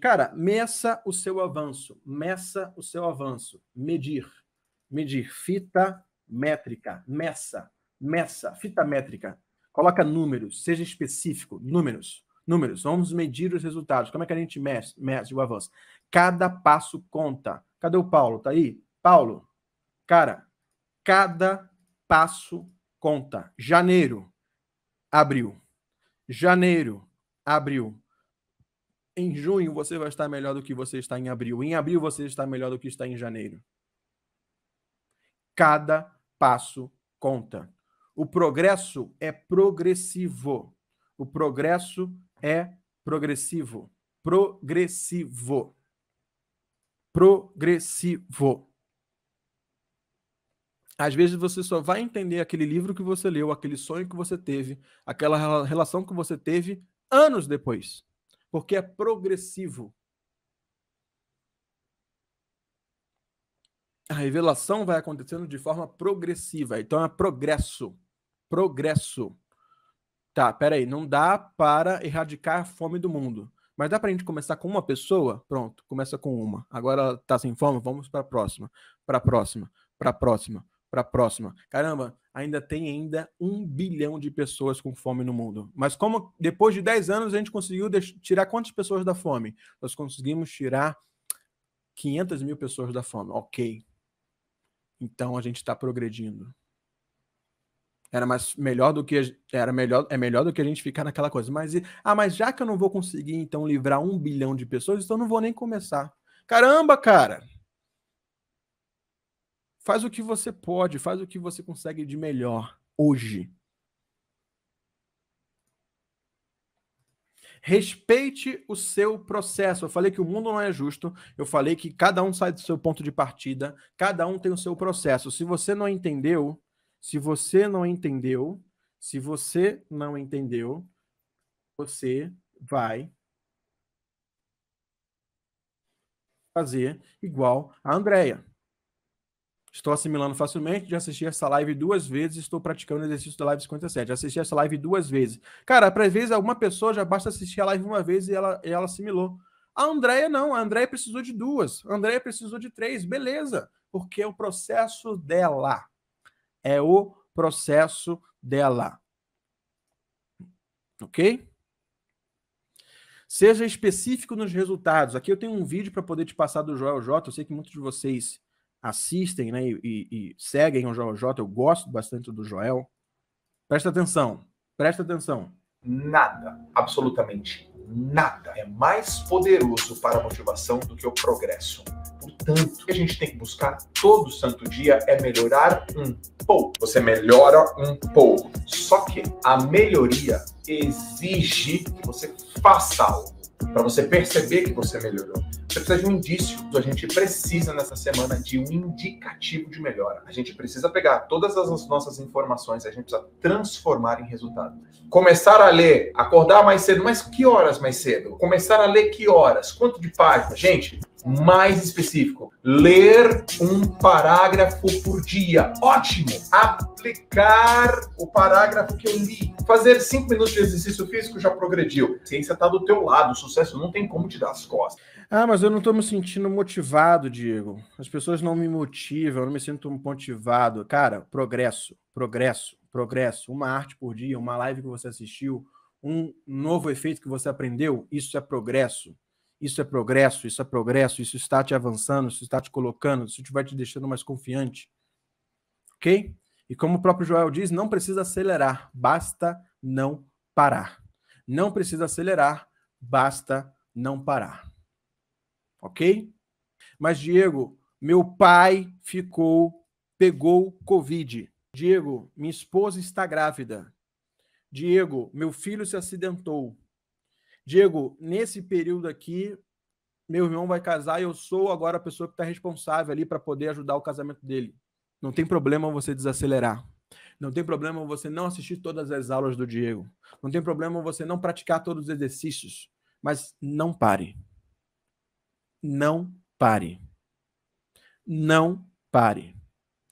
Cara, meça o seu avanço, meça o seu avanço, medir, medir, fita métrica, meça, meça, fita métrica. Coloca números, seja específico, números, números. Vamos medir os resultados. Como é que a gente meça o avanço? Cada passo conta. Cadê o Paulo? Tá aí? Paulo, cara, cada passo conta. Janeiro, abril. Janeiro, abril. Em junho você vai estar melhor do que você está em abril. Em abril você está melhor do que está em janeiro. Cada passo conta. O progresso é progressivo. O progresso é progressivo. Progressivo. Progressivo. Às vezes você só vai entender aquele livro que você leu, aquele sonho que você teve, aquela relação que você teve anos depois porque é progressivo. A revelação vai acontecendo de forma progressiva, então é progresso. Progresso. Tá, peraí, não dá para erradicar a fome do mundo. Mas dá para a gente começar com uma pessoa? Pronto, começa com uma. Agora ela tá sem fome, vamos para a próxima, para a próxima, para a próxima, para a próxima. Caramba, ainda tem ainda um bilhão de pessoas com fome no mundo. Mas como depois de 10 anos a gente conseguiu tirar quantas pessoas da fome? Nós conseguimos tirar 500 mil pessoas da fome. Ok. Então a gente está progredindo. Era mais melhor do que era melhor é melhor do que a gente ficar naquela coisa. Mas ah, mas já que eu não vou conseguir então livrar um bilhão de pessoas, então eu não vou nem começar. Caramba, cara! Faz o que você pode, faz o que você consegue de melhor hoje. Respeite o seu processo. Eu falei que o mundo não é justo, eu falei que cada um sai do seu ponto de partida, cada um tem o seu processo. Se você não entendeu, se você não entendeu, se você não entendeu, você vai fazer igual a Andrea. Estou assimilando facilmente, já assisti essa live duas vezes, estou praticando o exercício da live 57. Já assisti essa live duas vezes. Cara, para às vezes alguma pessoa já basta assistir a live uma vez e ela, e ela assimilou. A Andréia não, a Andréia precisou de duas, a Andréia precisou de três, beleza, porque é o processo dela. É o processo dela. Ok? Seja específico nos resultados. Aqui eu tenho um vídeo para poder te passar do Joel J. Eu sei que muitos de vocês assistem né, e, e, seguem o Joel J, eu gosto bastante do Joel. Presta atenção, presta atenção. Nada, absolutamente nada é mais poderoso para a motivação do que o progresso. Portanto, o que a gente tem que buscar todo santo dia é melhorar um pouco. Você melhora um pouco. Só que a melhoria exige que você faça algo para você perceber que você melhorou. Você precisa de um indício. A gente precisa nessa semana de um indicativo de melhora. A gente precisa pegar todas as nossas informações, a gente precisa transformar em resultado. Começar a ler, acordar mais cedo, mas que horas mais cedo? Começar a ler que horas? Quanto de página? Gente, mais específico, ler um parágrafo por dia. Ótimo! Aplicar o parágrafo que eu li. Fazer cinco minutos de exercício físico já progrediu. A ciência está do teu lado, o sucesso não tem como te dar as costas. Ah, mas eu não estou me sentindo motivado, Diego. As pessoas não me motivam, eu não me sinto motivado. Cara, progresso, progresso, progresso. Uma arte por dia, uma live que você assistiu, um novo efeito que você aprendeu, isso é progresso isso é progresso, isso é progresso, isso está te avançando, isso está te colocando, isso vai te deixando mais confiante. Ok? E como o próprio Joel diz, não precisa acelerar, basta não parar. Não precisa acelerar, basta não parar. Ok? Mas, Diego, meu pai ficou, pegou Covid. Diego, minha esposa está grávida. Diego, meu filho se acidentou. Diego, nesse período aqui, meu irmão vai casar e eu sou agora a pessoa que está responsável ali para poder ajudar o casamento dele. Não tem problema você desacelerar. Não tem problema você não assistir todas as aulas do Diego. Não tem problema você não praticar todos os exercícios. Mas não pare. Não pare. Não pare.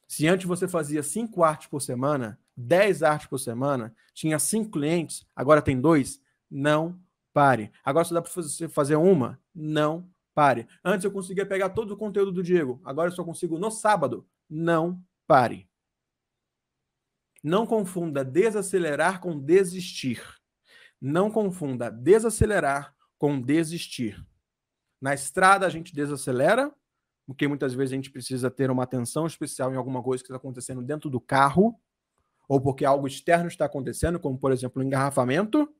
Se antes você fazia cinco artes por semana, dez artes por semana, tinha cinco clientes, agora tem dois, não pare. Agora só dá para você fazer uma? Não pare. Antes eu conseguia pegar todo o conteúdo do Diego, agora eu só consigo no sábado. Não pare. Não confunda desacelerar com desistir. Não confunda desacelerar com desistir. Na estrada a gente desacelera, porque muitas vezes a gente precisa ter uma atenção especial em alguma coisa que está acontecendo dentro do carro, ou porque algo externo está acontecendo, como por exemplo o um engarrafamento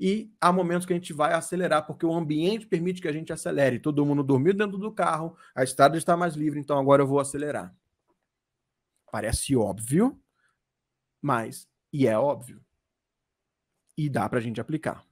e há momentos que a gente vai acelerar, porque o ambiente permite que a gente acelere. Todo mundo dormiu dentro do carro, a estrada está mais livre, então agora eu vou acelerar. Parece óbvio, mas e é óbvio. E dá para a gente aplicar.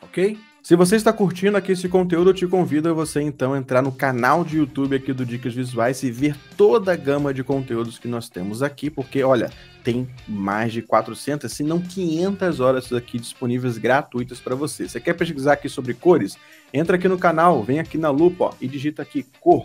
Ok? Se você está curtindo aqui esse conteúdo, eu te convido a você então entrar no canal de YouTube aqui do Dicas Visuais e ver toda a gama de conteúdos que nós temos aqui, porque olha, tem mais de 400, se não 500 horas aqui disponíveis gratuitas para você. Você quer pesquisar aqui sobre cores? Entra aqui no canal, vem aqui na lupa ó, e digita aqui cor.